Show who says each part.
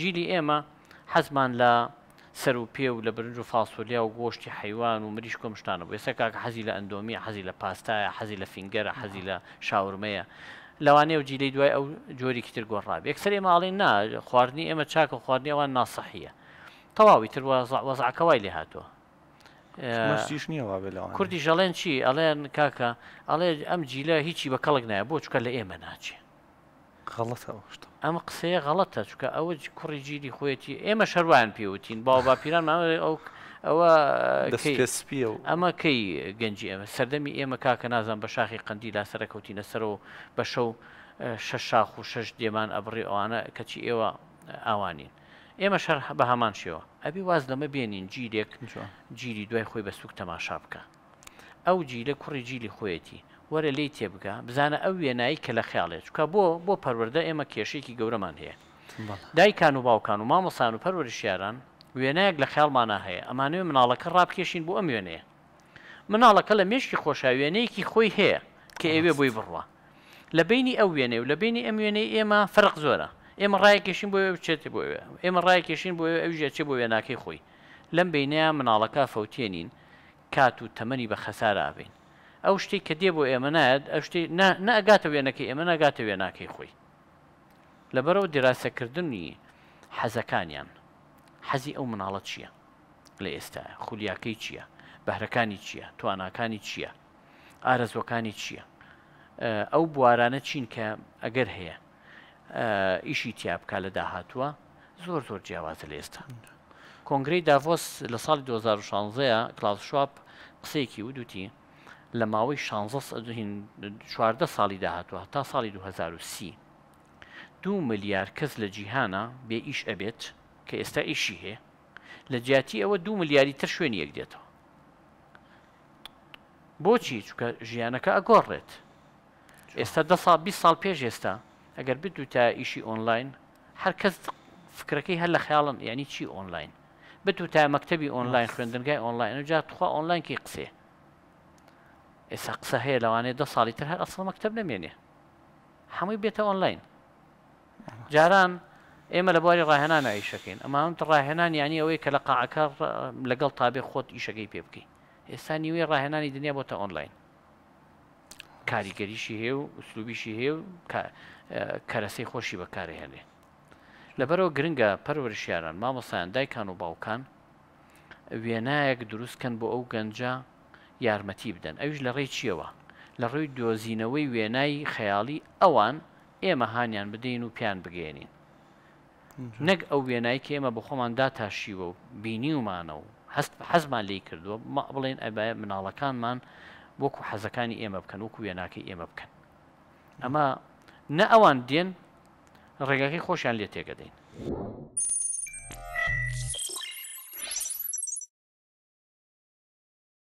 Speaker 1: جیلی ئێمە حەزمان لە سەر و پێ و لە برنج و فاسولیا و گۆشتی حیوان و مریش کۆم شتانە بۆ ێستا کاکە حەزی لە ئەندۆمی حەزی لە پاستایە حەزی لە فینگەرە حەزی لە شاورمەیە لەوانەیە و جیلی دوای ئەو جۆرێکی تر گۆڕابێ یەکسری ماڵی نا خواردنی ئێمە چاکە خواردنی ئەوان ناسەحیە تەواوی تر وەزعکەوای لێ هاتووە کوردی ژەڵێن چی ئەڵێن کاکە ئەڵێ ئەم جیلە هیچی بە کەڵک نایە بۆ چکە لە ئێمە ناچێ ئەم قسەیە غەڵەتە چکە ئەوە کوڕی گیری خۆەتی ئێمە شەروان پێوتین باو باپیران ماوە ئەو ئەوە ئەمە کەی گەنجی ئەمە سەردەمی ئێمە کاکە نازان بە شاخی قندی لا سەرکەوتینە سەرەوە بە شەو شەش شاخ و شەش دێمان ئەبڕی ئەوانە کەچی ئێوە ئاوانین. ئێمە شەر بە هەمان شێوە ئەبی واز لەمە بێنین گیرێک گیری دوای خۆی بە سوک تەماشا بکە. ئەو جیلە کوڕی جیلی خۆیەتی وەرە لی تێبگە بزانە ئەو وێنایی کە لە خیاڵێت چکە بۆ بۆ پەروەەردە ئێمە کێشێکی گەورەمان هەیە دایکان و باوکان و مامەسان و پەروەریشیاران وێنەیەک لە خیاڵمانە هەیە ئەمانوێ مناڵەکە ڕابکێشین بۆ ئەم وێنەیە مناڵەکە لە مێشکی خۆشا وێنەیەکی خۆی هەیە کە ئێوێ بۆی بڕوە لە بینی ئەو وێنێ و لە بینی ئەم وێنەی ئێمە فرق زۆرە ئێمە ڕایکێشین بۆ بچێتی بۆ ئێمە ڕایکێشین بۆ ئەوژێت چێ بۆ وێناکەی خۆی لەم بینەیە مناڵەکە فەوتێنین کات و تەمەنی بە خەسارابین ئەو شتی کە دێ بۆ ئێمە نایەت ئەو شتی ناگاتە وێنەکەی ئێمە ناگاتە وێناکەی خۆی لەبەرەوە دیراسەکردنی حەزەکانیان حەزی ئەو مناڵە چییە لە ئێستا خولیاکەی چییە بەهرەکانی چییە تواناکانی چییە ئارەزوەکانی چییە ئەو بوارانە چین کە ئەگەر هەیە ئیشی تیابکە لە داهاتووە زۆر زۆر جیاوازە لە ئێستا کۆنگری داڤۆس لە ساڵی 2016 کلااس شواب قسەیەکی و دوتی لە ماوەی 16 ساڵی داهاتوە تا ساڵی 2030 دو ملیار کەس لە جیهانە بێ ئیش ئەبێت کە ئێستا ئیشی هەیە لە جیاتی ئەوە دو ملیاری تر شوێنی یەک دێتەوە بۆچی چکە ژیانەکە ئەگۆڕێت ئێستا دە سا 20 سال پێش ئێستا ئەگەر بتو تا ئیشی ئۆنلاین هەر کەس فکرەکەی هەر لە خیاڵن ینی چی ئۆنلاین بتو تا مەکتتەبی ئۆنلاین خوێندنگای ئۆنلاین جا توخوا ئۆنلاینکی قسێ ئێستا قسە هەیە لەوانەیە دە ساڵی تر هەر ئەسڵ مەکتتەب نمێنێ هەمووی بێتە ئۆنلاین جاران ئێمە لە بواری ڕاهێنان ئایشەکەین ئەمانت ڕاهێنان یانی ئەوەی کە لە قاعکار لەگەڵ تابێ خۆت ئیشەکەی پێ بکەی ئێستا نیوێ ڕاهێنانی دنیا بۆتە ئۆنلاین کاریگەریشی هێ و سلوبیشی هێ و کەرەسەی خۆشی بەکارهێنێ لەبەرەوە گرنگە پەروەشیاران مامۆسایان دایکان و باوکان وێنایەک دروستکەن بۆ ئەو گەنجە یارمەتی بدەن ئەوش لە ڕێی چیەوە لە ڕووی دۆزینەوەی وێنایی خەیاڵی ئەوان ئێمە هاانیان بدەین و پیان بگەێنین نەک ئەو وێنایی کە ئێمە بخۆماندا تاشیوە و بینی ومانەوە هەست حەزمان لی کردووە بڵێن ئەبای مناڵەکانمان وەکو حەزەکانی ئێمە بکەن وەکو وێناکەی ئێمە بکەن ئەمە نە ئەوان دێن ڕێگەکەی خۆشیان لێ تێگەدەین.